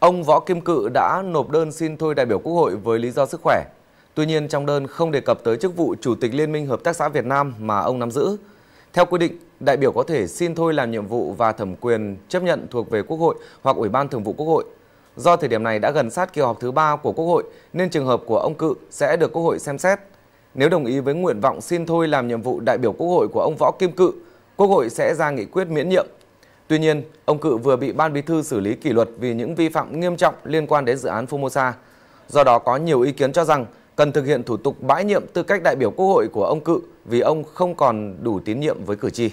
Ông Võ Kim Cự đã nộp đơn xin thôi đại biểu Quốc hội với lý do sức khỏe. Tuy nhiên trong đơn không đề cập tới chức vụ Chủ tịch Liên minh Hợp tác xã Việt Nam mà ông nắm giữ. Theo quy định, đại biểu có thể xin thôi làm nhiệm vụ và thẩm quyền chấp nhận thuộc về Quốc hội hoặc Ủy ban Thường vụ Quốc hội. Do thời điểm này đã gần sát kỳ họp thứ ba của Quốc hội nên trường hợp của ông Cự sẽ được Quốc hội xem xét. Nếu đồng ý với nguyện vọng xin thôi làm nhiệm vụ đại biểu Quốc hội của ông Võ Kim Cự, Quốc hội sẽ ra nghị quyết miễn nhiệm Tuy nhiên, ông Cự vừa bị Ban Bí thư xử lý kỷ luật vì những vi phạm nghiêm trọng liên quan đến dự án Formosa. Do đó có nhiều ý kiến cho rằng cần thực hiện thủ tục bãi nhiệm tư cách đại biểu Quốc hội của ông Cự vì ông không còn đủ tín nhiệm với cử tri.